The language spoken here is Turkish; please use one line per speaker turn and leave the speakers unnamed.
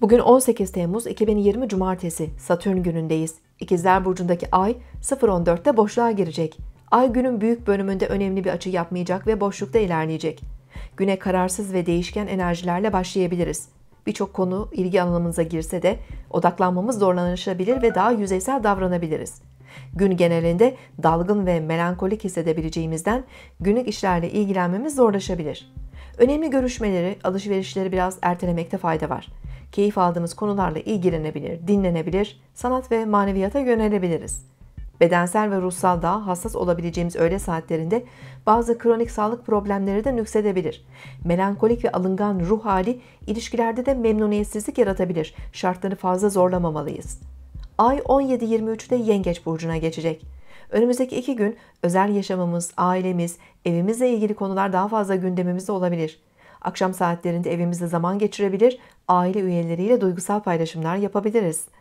Bugün 18 Temmuz 2020 Cumartesi Satürn günündeyiz. İkizler Burcu'ndaki Ay 0.14'te boşluğa girecek. Ay günün büyük bölümünde önemli bir açı yapmayacak ve boşlukta ilerleyecek. Güne kararsız ve değişken enerjilerle başlayabiliriz. Birçok konu ilgi alanımıza girse de odaklanmamız zorlanışabilir ve daha yüzeysel davranabiliriz. Gün genelinde dalgın ve melankolik hissedebileceğimizden günlük işlerle ilgilenmemiz zorlaşabilir. Önemli görüşmeleri, alışverişleri biraz ertelemekte fayda var. Keyif aldığımız konularla ilgilenebilir, dinlenebilir, sanat ve maneviyata yönelebiliriz. Bedensel ve ruhsal daha hassas olabileceğimiz öğle saatlerinde bazı kronik sağlık problemleri de nüksedebilir. Melankolik ve alıngan ruh hali ilişkilerde de memnuniyetsizlik yaratabilir. Şartları fazla zorlamamalıyız. Ay 17-23'te Yengeç burcuna geçecek. Önümüzdeki iki gün özel yaşamımız, ailemiz, evimizle ilgili konular daha fazla gündemimizde olabilir. Akşam saatlerinde evimizde zaman geçirebilir, aile üyeleriyle duygusal paylaşımlar yapabiliriz.''